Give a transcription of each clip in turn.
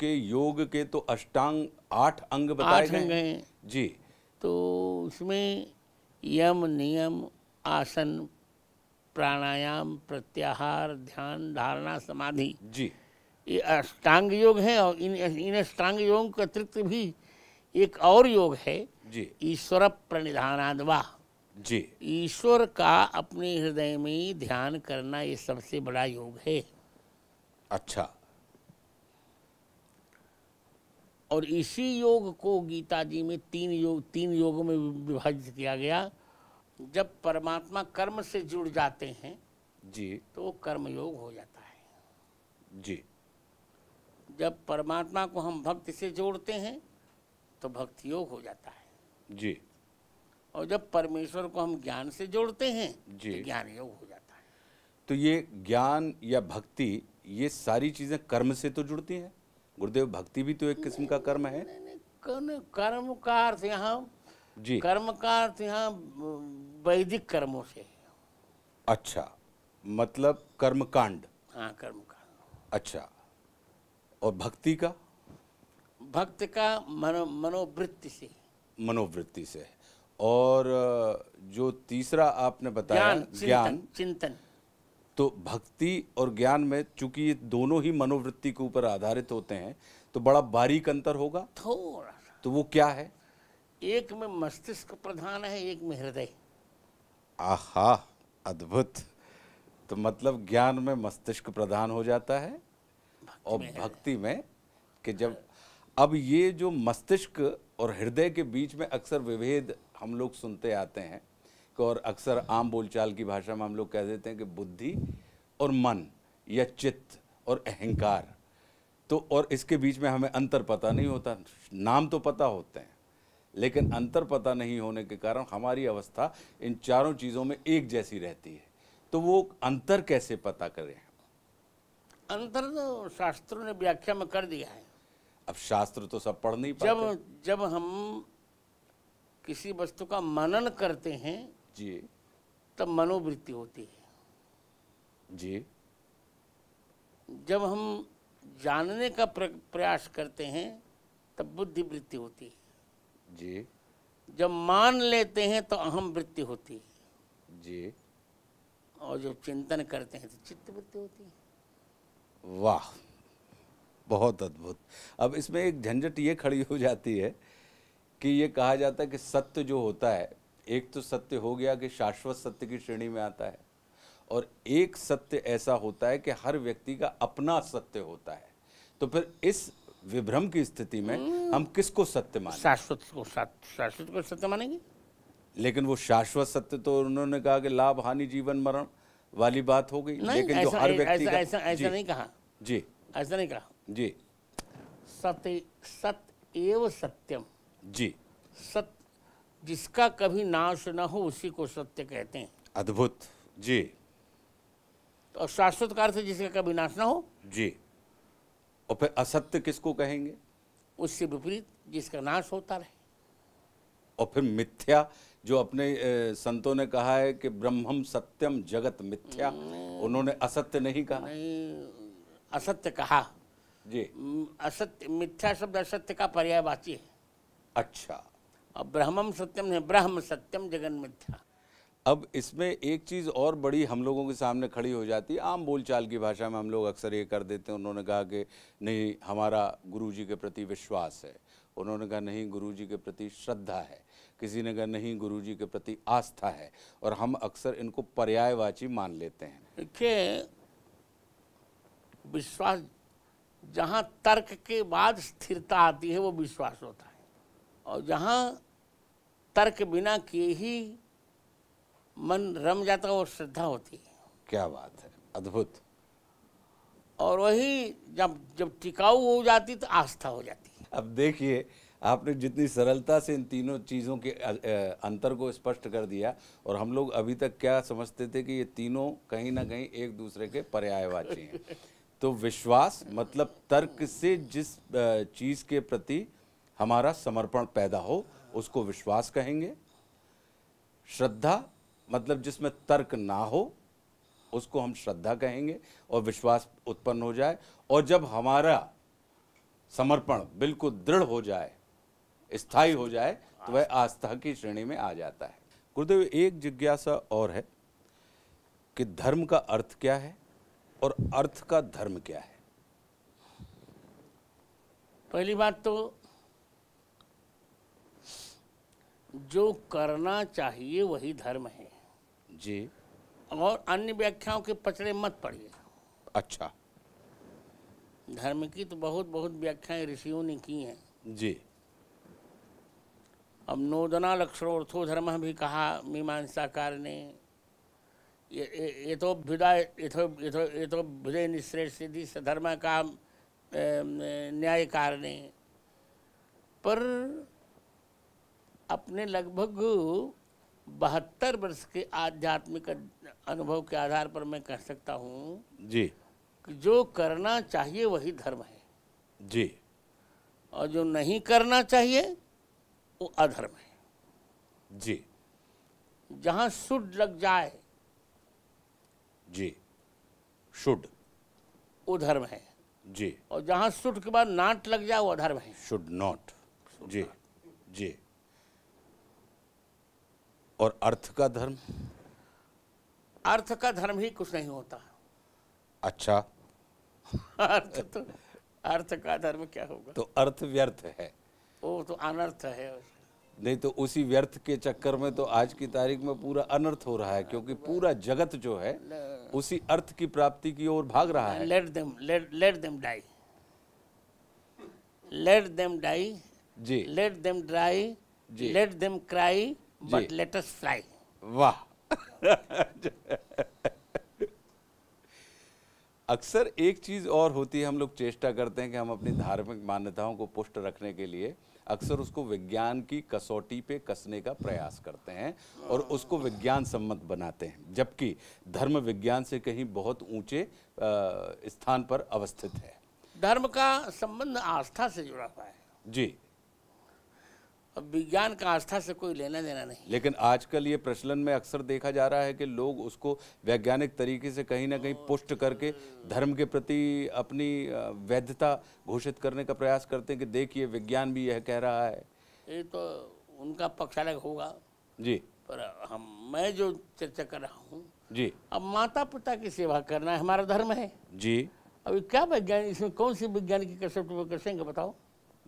के योग के तो अष्टांग आठ अंग बताए गए हैं जी तो उसमें यम नियम आसन प्राणायाम प्रत्याहार ध्यान धारणा समाधि जी ये अष्टांग योग है और इन इन अष्टांग योग के अतिरिक्त भी एक और योग है जी ईश्वर प्रणिधानादवा जी ईश्वर का अपने हृदय में ध्यान करना ये सबसे बड़ा योग है अच्छा और इसी योग को गीता जी में तीन योग तीन योगों में विभाजित किया गया जब परमात्मा कर्म से जुड़ जाते हैं जी तो कर्म योग हो जाता है जी जब परमात्मा को हम भक्ति से जोड़ते हैं तो भक्ति योग हो जाता है जी और जब परमेश्वर को हम ज्ञान से जोड़ते हैं जी तो ज्ञान योग हो जाता है तो ये ज्ञान या भक्ति ये सारी चीज़ें कर्म से तो जुड़ती हैं गुरुदेव भक्ति भी तो एक किस्म का कर्म है कर्म का अर्थ यहाँ जी कर्म का अर्थ यहाँ वैदिक कर्मों से अच्छा मतलब कर्म कांड हाँ कांड अच्छा और भक्ति का भक्त का मनो मनोवृत्ति से मनोवृत्ति से और जो तीसरा आपने बताया ज्ञान ज्ञान चिंतन तो भक्ति और ज्ञान में चूंकि ये दोनों ही मनोवृत्ति के ऊपर आधारित होते हैं तो बड़ा बारीक अंतर होगा थोड़ा तो वो क्या है एक में मस्तिष्क प्रधान है एक में हृदय आहा अद्भुत तो मतलब ज्ञान में मस्तिष्क प्रधान हो जाता है और में भक्ति में कि जब अब ये जो मस्तिष्क और हृदय के बीच में अक्सर विभेद हम लोग सुनते आते हैं को और अक्सर आम बोलचाल की भाषा में हम लोग कह देते हैं कि बुद्धि और मन या चित्त और अहंकार तो और इसके बीच में हमें अंतर पता नहीं होता नाम तो पता होते हैं लेकिन अंतर पता नहीं होने के कारण हमारी अवस्था इन चारों चीज़ों में एक जैसी रहती है तो वो अंतर कैसे पता करें अंतर तो शास्त्रों ने व्याख्या में कर दिया है अब शास्त्र तो सब पढ़ नहीं पाते जब जब हम किसी वस्तु का मनन करते हैं जी तब मनोवृत्ति होती है जी जब हम जानने का प्रयास करते हैं तब बुद्धि वृत्ति होती है जी जब मान लेते हैं तो अहम वृत्ति होती है जी और जब चिंतन करते हैं तो चित्त वृत्ति होती है वाह बहुत अद्भुत अब इसमें एक झंझट ये खड़ी हो जाती है कि ये कहा जाता है कि सत्य जो होता है एक तो सत्य हो गया कि शाश्वत सत्य की श्रेणी में आता है और एक सत्य ऐसा होता है कि हर व्यक्ति का अपना सत्य होता है तो फिर इस विभ्रम की स्थिति में हम्म। हम किसको सत्य माने शाश्वत को शाश्वत को सत्य मानेंगे लेकिन वो शाश्वत सत्य तो उन्होंने कहा कि लाभ हानि जीवन मरण वाली बात हो गई लेकिन जो हर व्यक्ति ऐसा, ऐसा, ऐसा नहीं कहा जी ऐसा नहीं कहा जी सत्य सत्य एव सत्यम जी सत्य जिसका कभी नाश न हो उसी को सत्य कहते हैं अद्भुत जी तो शाश्वत का अर्थ जिसका कभी नाश ना हो जी और फिर असत्य किसको कहेंगे उससे विपरीत जिसका नाश होता रहे और फिर मिथ्या जो अपने संतों ने कहा है कि ब्रह्म सत्यम जगत मिथ्या उन्होंने असत्य नहीं कहा नहीं असत्य कहा जी असत्य मिथ्या शब्द असत्य का पर्यायवाची है अच्छा अब ब्रह्मम सत्यम है ब्रह्म सत्यम जगन मिथ्या अब इसमें एक चीज़ और बड़ी हम लोगों के सामने खड़ी हो जाती है आम बोलचाल की भाषा में हम लोग अक्सर ये कर देते हैं उन्होंने कहा कि नहीं हमारा गुरुजी के प्रति विश्वास है उन्होंने कहा नहीं गुरुजी के प्रति श्रद्धा है किसी ने कहा नहीं गुरुजी के प्रति आस्था है और हम अक्सर इनको पर्यायवाची मान लेते हैं देखिए विश्वास जहाँ तर्क के बाद स्थिरता आती है वो विश्वास होता है और जहाँ तर्क बिना किए ही मन रम जाता है और श्रद्धा होती है क्या बात है अद्भुत और वही जब जब टिकाऊ हो जाती तो आस्था हो जाती है अब देखिए आपने जितनी सरलता से इन तीनों चीज़ों के अंतर को स्पष्ट कर दिया और हम लोग अभी तक क्या समझते थे कि ये तीनों कहीं ना कहीं एक दूसरे के पर्यायवाची हैं तो विश्वास मतलब तर्क से जिस चीज़ के प्रति हमारा समर्पण पैदा हो उसको विश्वास कहेंगे श्रद्धा मतलब जिसमें तर्क ना हो उसको हम श्रद्धा कहेंगे और विश्वास उत्पन्न हो जाए और जब हमारा समर्पण बिल्कुल दृढ़ हो जाए स्थायी हो जाए तो वह आस्था की श्रेणी में आ जाता है गुरुदेव एक जिज्ञासा और है कि धर्म का अर्थ क्या है और अर्थ का धर्म क्या है पहली बात तो जो करना चाहिए वही धर्म है जी और अन्य व्याख्याओं के पचड़े मत पड़िए अच्छा धर्म की तो बहुत बहुत व्याख्याएं ऋषियों ने की हैं जी अब नोदना अर्थो धर्म भी कहा मीमांसाकार ने ये तो भुदा ये तो, तो, तो, तो भुदे निश्रेष सिद्धि धर्म का न्यायकार ने पर अपने लगभग बहत्तर वर्ष के आध्यात्मिक अनुभव के आधार पर मैं कह सकता हूँ जी कि जो करना चाहिए वही धर्म है जी और जो नहीं करना चाहिए वो अधर्म है जी जहाँ शुड लग जाए जी शुड वो धर्म है जी और जहाँ शुड के बाद नाट लग जाए वो अधर्म है शुड नॉट जी जी और अर्थ का धर्म अर्थ का धर्म ही कुछ नहीं होता अच्छा अर्थ तो अर्थ का धर्म क्या होगा तो अर्थ व्यर्थ है ओ तो अनर्थ है नहीं तो उसी व्यर्थ के चक्कर में तो आज की तारीख में पूरा अनर्थ हो रहा है क्योंकि पूरा जगत जो है उसी अर्थ की प्राप्ति की ओर भाग रहा है let them let them die let them die जी लेट देम ड्राई जी let them cry but let us fly वाह अक्सर एक चीज़ और होती है हम लोग चेष्टा करते हैं कि हम अपनी धार्मिक मान्यताओं को पुष्ट रखने के लिए अक्सर उसको विज्ञान की कसौटी पे कसने का प्रयास करते हैं और उसको विज्ञान सम्मत बनाते हैं जबकि धर्म विज्ञान से कहीं बहुत ऊंचे स्थान पर अवस्थित है धर्म का संबंध आस्था से जुड़ा हुआ है जी अब विज्ञान का आस्था से कोई लेना देना नहीं लेकिन आजकल ये प्रचलन में अक्सर देखा जा रहा है कि लोग उसको वैज्ञानिक तरीके से कहीं ना कहीं पुष्ट करके धर्म के प्रति अपनी वैधता घोषित करने का प्रयास करते हैं कि देखिए विज्ञान भी यह कह रहा है ये तो उनका पक्ष अलग होगा जी पर हम मैं जो चर्चा कर रहा हूँ जी अब माता पिता की सेवा करना हमारा धर्म है जी अब क्या वैज्ञानिक इसमें कौन सी विज्ञान की कसरत बताओ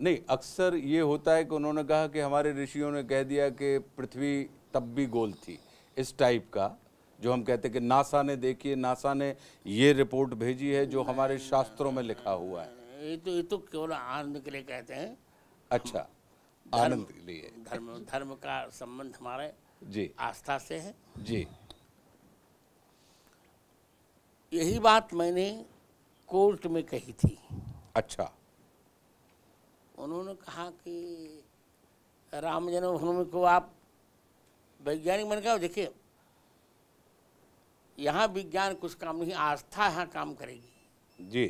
नहीं अक्सर ये होता है कि उन्होंने कहा कि हमारे ऋषियों ने कह दिया कि पृथ्वी तब भी गोल थी इस टाइप का जो हम कहते हैं कि नासा ने देखिए नासा ने ये रिपोर्ट भेजी है जो हमारे शास्त्रों में लिखा हुआ है ये तो ये तो केवल आनंद के लिए कहते हैं अच्छा आनंद के लिए धर्म धर्म का संबंध हमारे जी आस्था से है जी यही बात मैंने कोर्ट में कही थी अच्छा उन्होंने कहा कि राम जन्मभूमि को आप वैज्ञानिक बन गए देखिए यहाँ विज्ञान कुछ काम नहीं आस्था यहाँ काम करेगी जी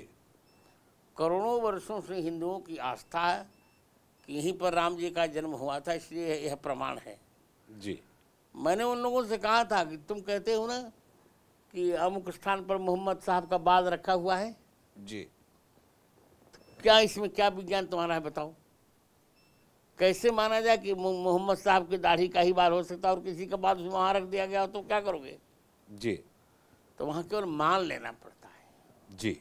करोड़ों वर्षों से हिंदुओं की आस्था है कि यहीं पर राम जी का जन्म हुआ था इसलिए यह प्रमाण है जी मैंने उन लोगों से कहा था कि तुम कहते हो ना कि अमुक स्थान पर मोहम्मद साहब का बाद रखा हुआ है जी क्या इसमें क्या विज्ञान तुम्हारा है बताओ कैसे माना जाए कि मोहम्मद साहब की दाढ़ी का ही बाल हो सकता है और किसी का बाद वहां रख दिया गया तो क्या करोगे जी तो वहां केवल मान लेना पड़ता है जी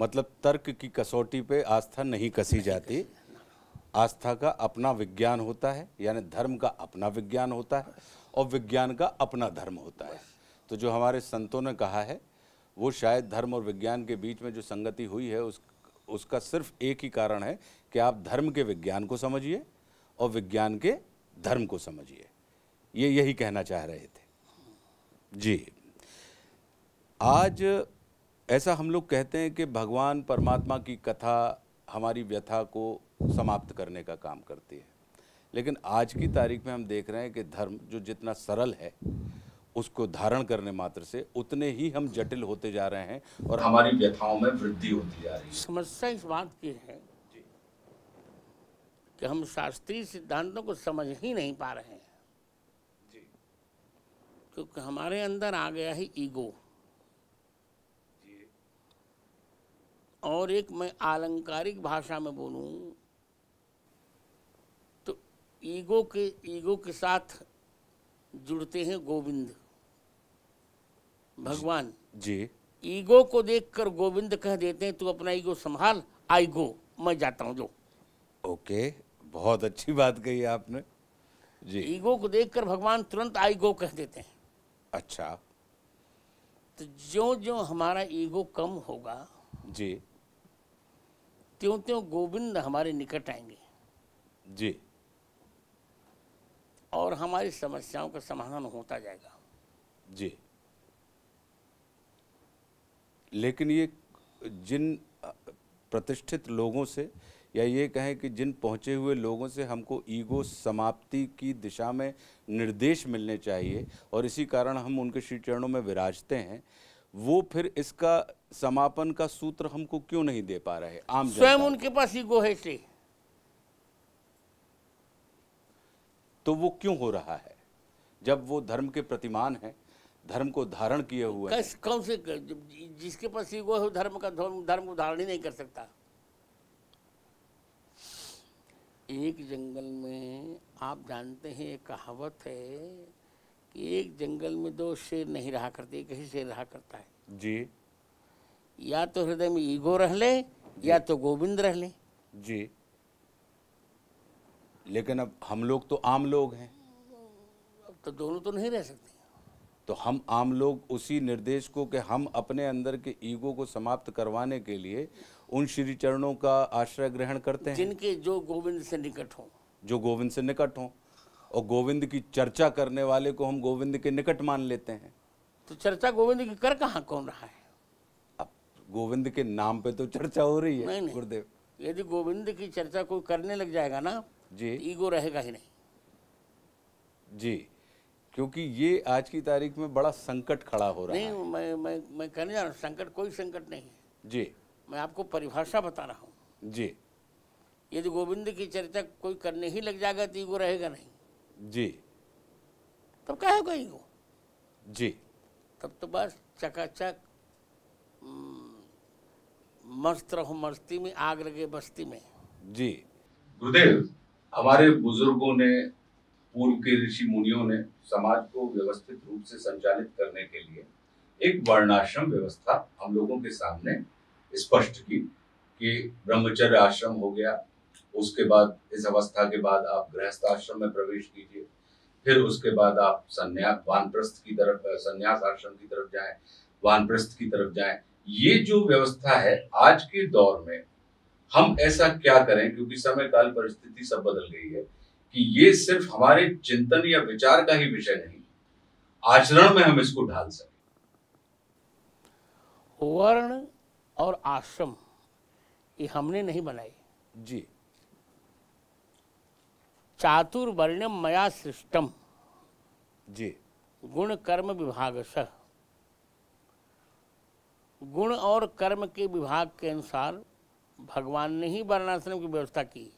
मतलब तर्क की कसौटी पे आस्था नहीं कसी नहीं जाती कसी आस्था का अपना विज्ञान होता है यानी धर्म का अपना विज्ञान होता है और विज्ञान का अपना धर्म होता है तो जो हमारे संतों ने कहा है वो शायद धर्म और विज्ञान के बीच में जो संगति हुई है उस उसका सिर्फ एक ही कारण है कि आप धर्म के विज्ञान को समझिए और विज्ञान के धर्म को समझिए ये यही कहना चाह रहे थे जी आज ऐसा हम लोग कहते हैं कि भगवान परमात्मा की कथा हमारी व्यथा को समाप्त करने का काम करती है लेकिन आज की तारीख में हम देख रहे हैं कि धर्म जो जितना सरल है उसको धारण करने मात्र से उतने ही हम जटिल होते जा रहे हैं और हमारी व्यथाओं में वृद्धि होती जा रही है समस्या इस बात की है कि हम शास्त्रीय सिद्धांतों को समझ ही नहीं पा रहे हैं क्योंकि हमारे अंदर आ गया है ईगो और एक मैं आलंकारिक भाषा में बोलूं तो ईगो के ईगो के साथ जुड़ते हैं गोविंद भगवान जी ईगो को देखकर गोविंद कह देते हैं तू अपना ईगो संभाल आई गो मैं जाता हूँ जो ओके बहुत अच्छी बात कही आपने जी ईगो को देखकर भगवान तुरंत आई गो कह देते हैं अच्छा तो जो जो हमारा ईगो कम होगा जी त्यों त्यों गोविंद हमारे निकट आएंगे जी और हमारी समस्याओं का समाधान होता जाएगा जी लेकिन ये जिन प्रतिष्ठित लोगों से या ये कहें कि जिन पहुंचे हुए लोगों से हमको ईगो समाप्ति की दिशा में निर्देश मिलने चाहिए और इसी कारण हम उनके श्री चरणों में विराजते हैं वो फिर इसका समापन का सूत्र हमको क्यों नहीं दे पा रहे आम स्वयं उनके पास ईगो है से तो वो क्यों हो रहा है जब वो धर्म के प्रतिमान है धर्म को धारण किए हुए कैस कौन से जिसके पास ईगो है धर्म का धर्म को धारण ही नहीं कर सकता एक जंगल में आप जानते हैं एक कहावत है कि एक जंगल में दो शेर नहीं रहा करते एक ही शेर रहा करता है जी या तो हृदय में ईगो रह ले या तो गोविंद रह ले जी लेकिन अब हम लोग तो आम लोग हैं अब तो दोनों तो नहीं रह सकते तो हम आम लोग उसी निर्देश को कि हम अपने अंदर के ईगो को समाप्त करवाने के लिए उन श्री चरणों का आश्रय ग्रहण करते हैं जिनके जो गोविंद से निकट हो जो गोविंद से निकट हो और गोविंद की चर्चा करने वाले को हम गोविंद के निकट मान लेते हैं तो चर्चा गोविंद की कर कहाँ कौन रहा है अब गोविंद के नाम पे तो चर्चा हो रही है गुरुदेव यदि गोविंद की चर्चा कोई करने लग जाएगा ना जी ईगो रहेगा ही नहीं जी क्योंकि ये आज की तारीख में बड़ा संकट खड़ा हो रहा नहीं, है नहीं मैं मैं मैं कहने जा रहा हूँ संकट कोई संकट नहीं है जी मैं आपको परिभाषा बता रहा हूँ जी यदि गोविंद की चर्चा कोई करने ही लग जाएगा तो ईगो रहेगा नहीं जी तब क्या होगा ईगो जी तब तो बस चकाचक मस्त रहो मस्ती में आग लगे बस्ती में जी गुरुदेव हमारे बुजुर्गों ने पूर्व के ऋषि मुनियों ने समाज को व्यवस्थित रूप से संचालित करने के लिए एक वर्णाश्रम व्यवस्था हम लोगों के सामने स्पष्ट की कि ब्रह्मचर्य आश्रम हो गया उसके बाद इस अवस्था के बाद आप गृहस्थ आश्रम में प्रवेश कीजिए फिर उसके बाद आप संन्यास वानप्रस्थ की तरफ संन्यास आश्रम की तरफ जाएं वानप्रस्थ की तरफ जाएं ये जो व्यवस्था है आज के दौर में हम ऐसा क्या करें क्योंकि समय काल परिस्थिति सब बदल गई है कि ये सिर्फ हमारे चिंतन या विचार का ही विषय नहीं आचरण में हम इसको ढाल सके वर्ण और आश्रम ये हमने नहीं बनाई जी चातुर्वर्णम मया सृष्टम जी गुण कर्म विभाग गुण और कर्म के विभाग के अनुसार भगवान ने ही वर्णाश्रम की व्यवस्था की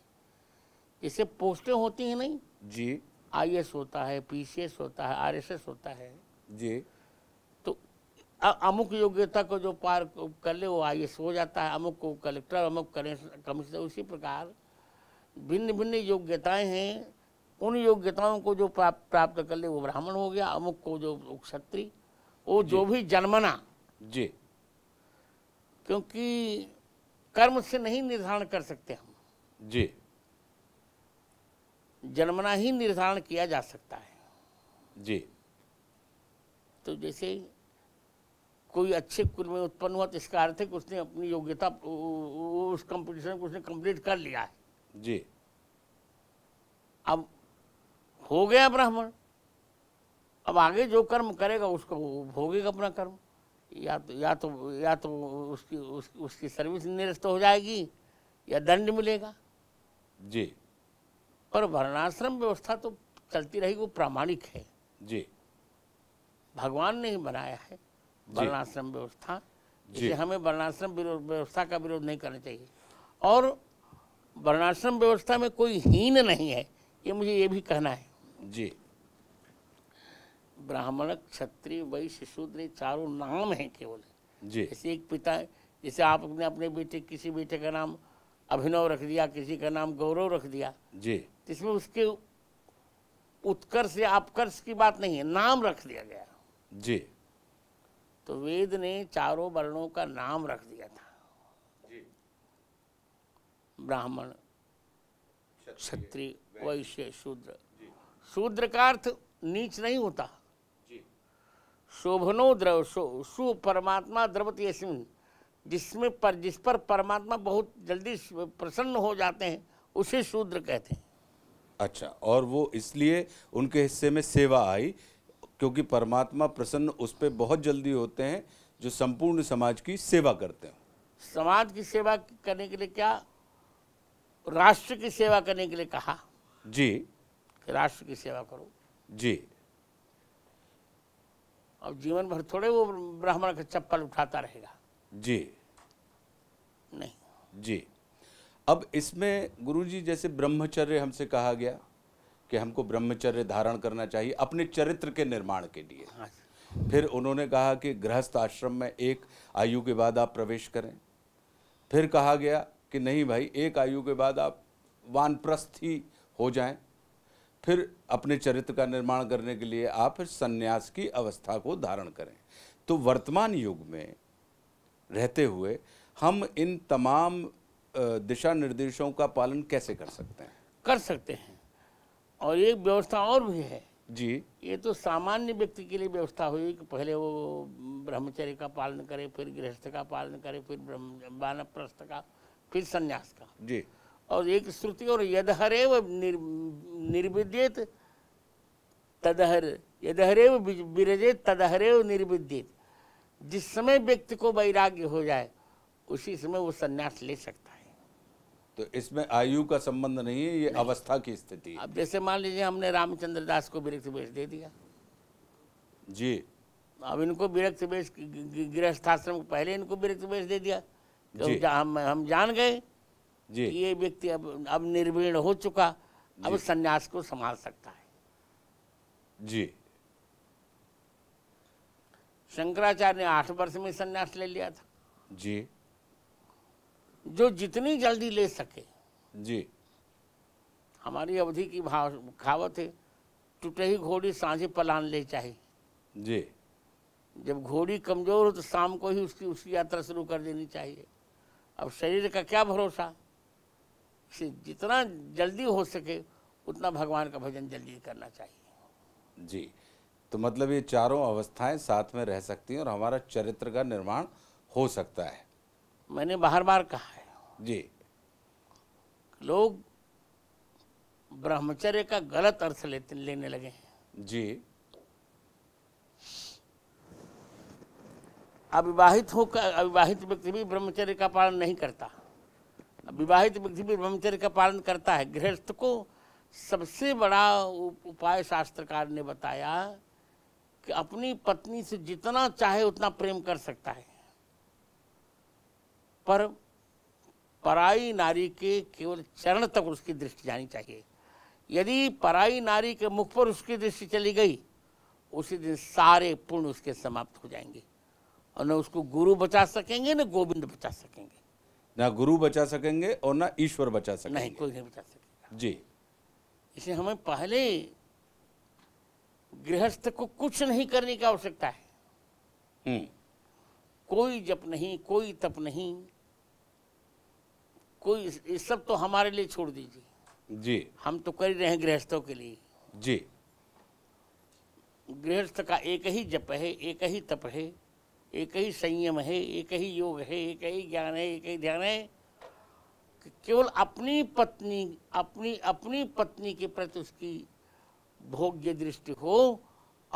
इसे पोस्टें होती हैं नहीं जी आई होता है पीसीएस होता है आर होता है जी तो अमुक योग्यता को जो पार कर ले वो आई हो जाता है अमुक को कलेक्टर अमुक कमिश्नर उसी प्रकार भिन्न भिन्न योग्यताएं हैं उन योग्यताओं को जो प्राप्त प्राप्त कर ले वो ब्राह्मण हो गया अमुक को जो क्षत्रिय वो जो भी जन्मना जी क्योंकि कर्म से नहीं निर्धारण कर सकते हम जी जन्मना ही निर्धारण किया जा सकता है जी तो जैसे कोई अच्छे कुल में उत्पन्न हुआ तो इसका अर्थ है कि उसने अपनी योग्यता उस कंपटीशन को उसने कंप्लीट कर लिया है जी अब हो गया ब्राह्मण अब आगे जो कर्म करेगा उसको भोगेगा अपना कर्म या तो या तो या तो उसकी उस, उसकी सर्विस निरस्त हो जाएगी या दंड मिलेगा जी पर वर्णाश्रम व्यवस्था तो चलती रही वो प्रामाणिक है जी भगवान ने ही बनाया है वर्णाश्रम व्यवस्था जिसे हमें वर्णाश्रम व्यवस्था का विरोध नहीं करना चाहिए और वर्णाश्रम व्यवस्था में कोई हीन नहीं है ये मुझे ये भी कहना है जी ब्राह्मण क्षत्रिय वैश्य शूद्र चारों नाम है केवल जी जैसे एक पिता जैसे आप अपने अपने बेटे किसी बेटे का नाम अभिनव रख दिया किसी का नाम गौरव रख दिया जी जिसमें उसके उत्कर्ष या अपकर्ष की बात नहीं है नाम रख दिया गया जी तो वेद ने चारों वर्णों का नाम रख दिया था ब्राह्मण क्षत्रिय वैश्य शूद्र शूद्र का अर्थ नीच नहीं होता शोभनो द्रव सु परमात्मा द्रवती सिंह जिसमें पर जिस पर परमात्मा बहुत जल्दी प्रसन्न हो जाते हैं उसे शूद्र कहते हैं अच्छा और वो इसलिए उनके हिस्से में सेवा आई क्योंकि परमात्मा प्रसन्न उस पर बहुत जल्दी होते हैं जो संपूर्ण समाज की सेवा करते हैं समाज की सेवा करने के लिए क्या राष्ट्र की सेवा करने के लिए कहा जी राष्ट्र की सेवा करो जी अब जीवन भर थोड़े वो ब्राह्मण का चप्पल उठाता रहेगा जी नहीं जी अब इसमें गुरुजी जैसे ब्रह्मचर्य हमसे कहा गया कि हमको ब्रह्मचर्य धारण करना चाहिए अपने चरित्र के निर्माण के लिए हाँ फिर उन्होंने कहा कि गृहस्थ आश्रम में एक आयु के बाद आप प्रवेश करें फिर कहा गया कि नहीं भाई एक आयु के बाद आप वानप्रस्थ ही हो जाएं फिर अपने चरित्र का निर्माण करने के लिए आप संन्यास की अवस्था को धारण करें तो वर्तमान युग में रहते हुए हम इन तमाम दिशा निर्देशों का पालन कैसे कर सकते हैं कर सकते हैं और एक व्यवस्था और भी है जी ये तो सामान्य व्यक्ति के लिए व्यवस्था हुई कि पहले वो ब्रह्मचर्य का पालन करे फिर गृहस्थ का पालन करे फिर ब्रह्म वानप्रस्थ का फिर संन्यास का जी और एक श्रुति और यदहरे व निर्विद्यत तदहर यदहरेव विरजेत तदहरेव निर्विद्यत जिस समय व्यक्ति को वैराग्य हो जाए उसी समय वो संन्यास ले सकता है तो इसमें आयु का संबंध नहीं है ये नहीं। अवस्था की स्थिति अब जैसे मान लीजिए हमने रामचंद्र दास को विरक्त वेश दे दिया जी अब इनको विरक्त वेश गृहस्थाश्रम पहले इनको विरक्त वेश दे दिया जब हम हम जान गए जी ये व्यक्ति अब अब निर्वीण हो चुका अब संन्यास को संभाल सकता है जी शंकराचार्य ने आठ वर्ष में संन्यास ले लिया था जी जो जितनी जल्दी ले सके जी हमारी अवधि की भाव खावत है टूटे ही घोड़ी सांझे पलान ले चाहे जी जब घोड़ी कमजोर हो तो शाम को ही उसकी उसकी यात्रा शुरू कर देनी चाहिए अब शरीर का क्या भरोसा जितना जल्दी हो सके उतना भगवान का भजन जल्दी करना चाहिए जी तो मतलब ये चारों अवस्थाएं साथ में रह सकती हैं और हमारा चरित्र का निर्माण हो सकता है मैंने बार बार कहा है जी लोग ब्रह्मचर्य का गलत अर्थ लेते लेने लगे हैं जी अविवाहित होकर अविवाहित व्यक्ति भी ब्रह्मचर्य का पालन नहीं करता विवाहित व्यक्ति भी ब्रह्मचर्य का पालन करता है गृहस्थ को सबसे बड़ा उपाय शास्त्रकार ने बताया कि अपनी पत्नी से जितना चाहे उतना प्रेम कर सकता है पर पराई नारी के केवल चरण तक उसकी दृष्टि जानी चाहिए यदि पराई नारी के मुख पर उसकी दृष्टि चली गई उसी दिन सारे पुण्य उसके समाप्त हो जाएंगे और न उसको गुरु बचा सकेंगे न गोविंद बचा सकेंगे ना गुरु बचा सकेंगे और ना ईश्वर बचा सकेंगे नहीं कोई नहीं बचा सकेगा जी इसे हमें पहले गृहस्थ को कुछ नहीं करने की आवश्यकता है हम्म। कोई जप नहीं कोई तप नहीं कोई इस सब तो हमारे लिए छोड़ दीजिए जी हम तो कर रहे हैं गृहस्थों के लिए जी गृहस्थ का एक ही जप है एक ही तप है एक ही संयम है एक ही योग है एक ही ज्ञान है एक ही ध्यान है केवल अपनी पत्नी अपनी अपनी पत्नी के प्रति उसकी भोग्य दृष्टि हो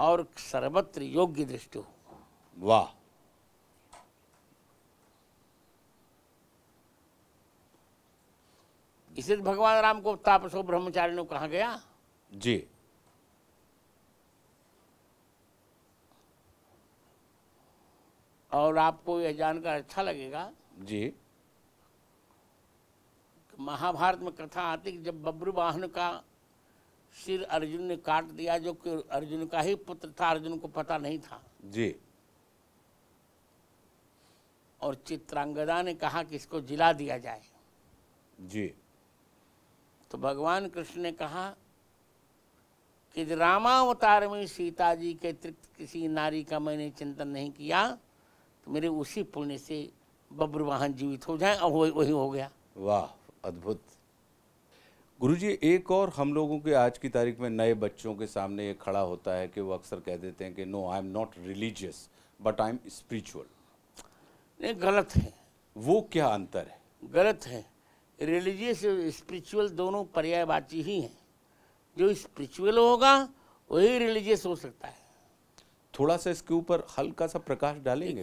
और सर्वत्र योग्य दृष्टि हो वाह इसलिए तो भगवान राम को तापसो ब्रह्मचारी कहा गया जी और आपको यह जानकर अच्छा लगेगा जी महाभारत में कथा आती कि जब बब्रू वाहन का सिर अर्जुन ने काट दिया जो कि अर्जुन का ही पुत्र था अर्जुन को पता नहीं था जी और चित्रांगदा ने कहा कि इसको जिला दिया जाए जी तो भगवान कृष्ण ने कहा कि रामावतार में सीता जी के अतिरिक्त किसी नारी का मैंने चिंतन नहीं किया तो मेरे उसी पुण्य से बब्र वाहन जीवित हो जाए और वही हो गया वाह अद्भुत गुरु जी एक और हम लोगों के आज की तारीख में नए बच्चों के सामने ये खड़ा होता है कि वो अक्सर कह देते हैं कि no I am not religious but I am spiritual नहीं गलत है वो क्या अंतर है गलत है रिलीजियस स्पिरिचुअल दोनों पर्यायवाची ही हैं जो स्पिरिचुअल होगा वही रिलीजियस हो सकता है थोड़ा सा इसके ऊपर हल्का सा प्रकाश डालेंगे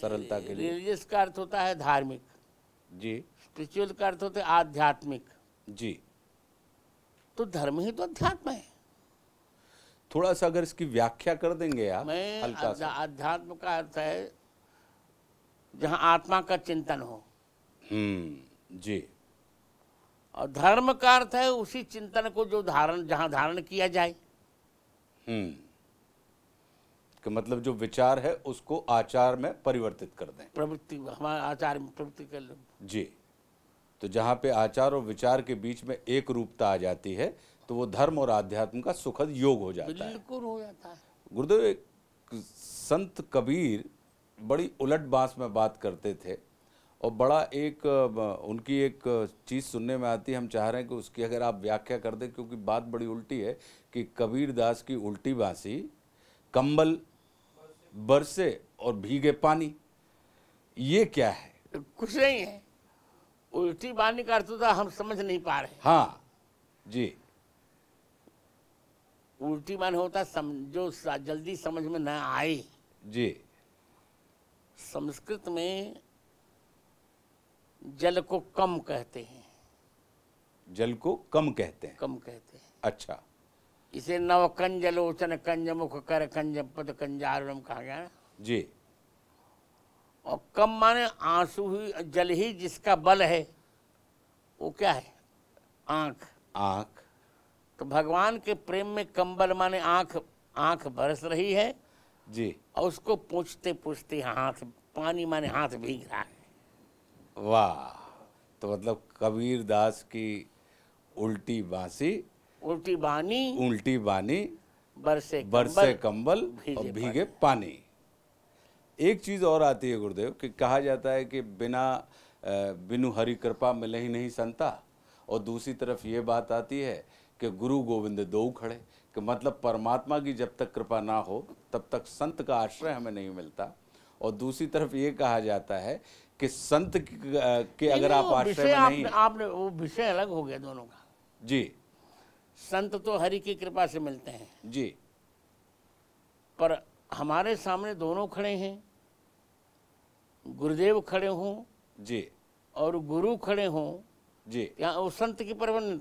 सरलता के लिए रिलीजियस का अर्थ होता है धार्मिक जी स्पिरिचुअल का अर्थ होता है आध्यात्मिक जी तो धर्म ही तो अध्यात्म है थोड़ा सा अगर इसकी व्याख्या कर देंगे आप मैं अध्यात्म का अर्थ है जहां आत्मा का चिंतन हो हम्म जी और धर्म का अर्थ है उसी चिंतन को जो धारण जहां धारण किया जाए हम्म। कि मतलब जो विचार है उसको आचार में परिवर्तित कर दें प्रवृत्ति हमारे आचार में प्रवृत्ति कर लें जी तो जहां पे आचार और विचार के बीच में एक रूपता आ जाती है तो वो धर्म और आध्यात्म का सुखद योग हो जाता है बिल्कुल हो जाता है गुरुदेव संत कबीर बड़ी उलट बांस में बात करते थे और बड़ा एक उनकी एक चीज़ सुनने में आती है हम चाह रहे हैं कि उसकी अगर आप व्याख्या कर दें क्योंकि बात बड़ी उल्टी है कि कबीर दास की उल्टी बांसी कंबल बरसे और भीगे पानी ये क्या है कुछ नहीं है उल्टी बानी का अर्थ हम समझ नहीं पा रहे हाँ जी उल्टी मान होता सम, जो जल्दी समझ में ना आए जी संस्कृत में जल को कम कहते हैं जल को कम कहते हैं कम कहते हैं अच्छा इसे नव कंज लोचन कंज मुख कर कंज पद कंजारुणम कहा गया ना जी और कम माने आंसू ही जल ही जिसका बल है वो क्या है आंख आंख तो भगवान के प्रेम में कम बल माने आंख आंख बरस रही है जी और उसको पूछते पूछते हाथ पानी माने हाथ भीग रहा है वाह तो मतलब कबीर दास की उल्टी बासी उल्टी बानी उल्टी बानी बरसे बरसे कंबल और भीगे पानी एक चीज और आती है गुरुदेव कि कहा जाता है कि बिना बिनु हरि कृपा मिले ही नहीं संता और दूसरी तरफ ये बात आती है कि गुरु गोविंद दो खड़े कि मतलब परमात्मा की जब तक कृपा ना हो तब तक संत का आश्रय हमें नहीं मिलता और दूसरी तरफ ये कहा जाता है कि संत के अगर आप आश्रय में नहीं आपने, वो विषय अलग हो गया दोनों का जी संत तो हरि की कृपा से मिलते हैं जी पर हमारे सामने दोनों खड़े हैं गुरुदेव खड़े हों जी और गुरु खड़े हों जी या वो संत की परवन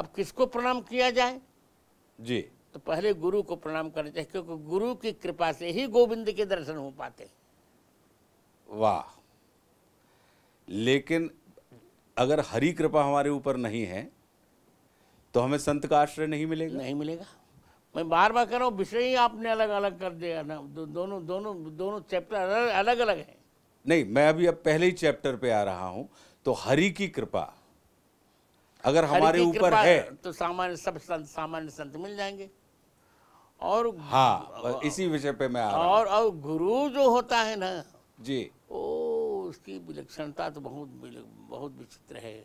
अब किसको प्रणाम किया जाए जी तो पहले गुरु को प्रणाम करना चाहिए क्योंकि गुरु की कृपा से ही गोविंद के दर्शन हो पाते वाह लेकिन अगर हरी कृपा हमारे ऊपर नहीं है तो हमें संत का आश्रय नहीं मिलेगा नहीं मिलेगा मैं बार बार कह रहा हूँ विषय ही आपने अलग अलग कर दिया ना दो, दोनों दोनों दोनों चैप्टर अलग अलग, अलग हैं नहीं मैं अभी अब पहले ही चैप्टर पे आ रहा हूँ तो हरि की कृपा अगर हमारे ऊपर है तो सामान्य सब संत सामान्य संत मिल जाएंगे और हाँ इसी विषय पे मैं आ रहा और और गुरु जो होता है ना जी उसकी विलक्षणता तो बहुत बहुत विचित्र है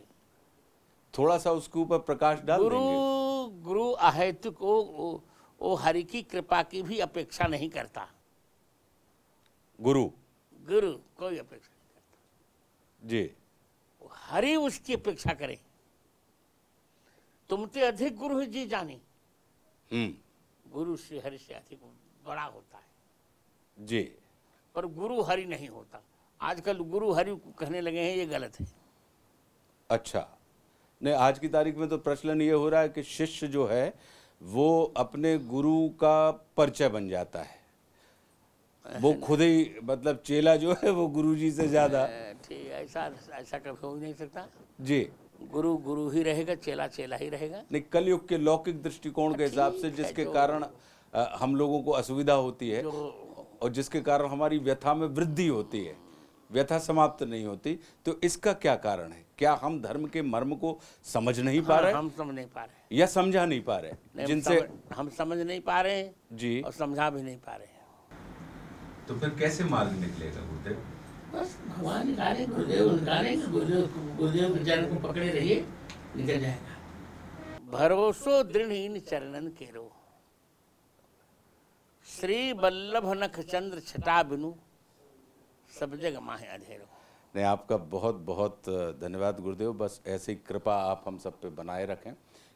थोड़ा सा उसके ऊपर प्रकाश डाल गुरु देंगे। गुरु अहेतु को वो हरि की कृपा की भी अपेक्षा नहीं करता गुरु गुरु कोई अपेक्षा नहीं करता जी हरि उसकी अपेक्षा करे तुम तो अधिक गुरु जी जाने हम्म। गुरु श्री हरि से अधिक बड़ा होता है जी पर गुरु हरि नहीं होता आजकल गुरु हरि कहने लगे हैं ये गलत है अच्छा नहीं आज की तारीख में तो प्रचलन ये हो रहा है कि शिष्य जो है वो अपने गुरु का परिचय बन जाता है वो खुद ही मतलब चेला जो है वो गुरुजी से ज्यादा ठीक ऐसा ऐसा कभी हो नहीं सकता जी गुरु गुरु ही रहेगा चेला चेला ही रहेगा नहीं कलयुग के लौकिक दृष्टिकोण के हाँ, हिसाब से जिसके कारण हम लोगों को असुविधा होती है और जिसके कारण हमारी व्यथा में वृद्धि होती है व्यथा समाप्त नहीं होती तो इसका क्या कारण है क्या हम धर्म के मर्म को समझ नहीं पा हाँ, रहे हम समझ नहीं पा रहे या समझा नहीं पा रहे जिनसे हम समझ नहीं पा रहे जी और समझा भी नहीं पा रहे तो फिर कैसे मार्ग निकलेगा गुरुदेव बस भगवान निकाले गुरुदेव निकाले गुरुदेव के चरण को पकड़े रहिए निकल जाएगा भरोसो दृढ़हीन चरणन केरो श्री बल्लभ नख चंद्र छटा बिनु सब जगह माहे अधेरो नहीं आपका बहुत बहुत धन्यवाद गुरुदेव बस ऐसी कृपा आप हम सब पे बनाए रखें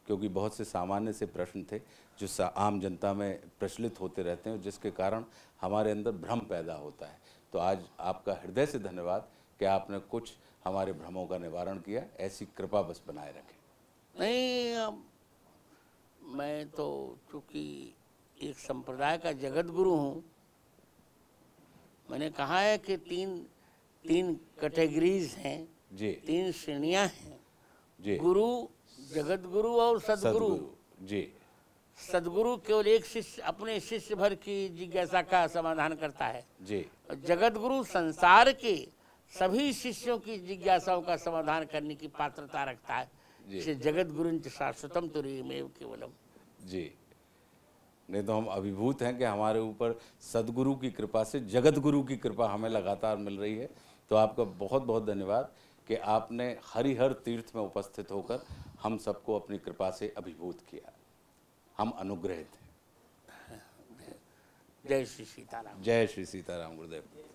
क्योंकि बहुत से सामान्य से प्रश्न थे जो आम जनता में प्रचलित होते रहते हैं जिसके कारण हमारे अंदर भ्रम पैदा होता है तो आज आपका हृदय से धन्यवाद कि आपने कुछ हमारे भ्रमों का निवारण किया ऐसी कृपा बस बनाए रखें नहीं अब मैं तो चूँकि एक संप्रदाय का जगत गुरु हूँ मैंने कहा है कि तीन तीन कैटेगरीज हैं जी तीन श्रेणिया हैं जी गुरु जगत गुरु और सदगुरु जी सदगुरु केवल एक शिष्य अपने शिष्य भर की जिज्ञासा का समाधान करता है जी जगत गुरु संसार के सभी शिष्यों की जिज्ञासाओं का समाधान करने की पात्रता रखता है जगत गुरु शाश्वतम तुरी में केवलम जी नहीं तो हम अभिभूत हैं कि हमारे ऊपर सदगुरु की कृपा से जगत गुरु की कृपा हमें लगातार मिल रही है तो आपका बहुत बहुत धन्यवाद कि आपने हरिहर तीर्थ में उपस्थित होकर हम सबको अपनी कृपा से अभिभूत किया हम अनुग्रहित हैं जय श्री सीताराम जय श्री सीताराम गुरुदेव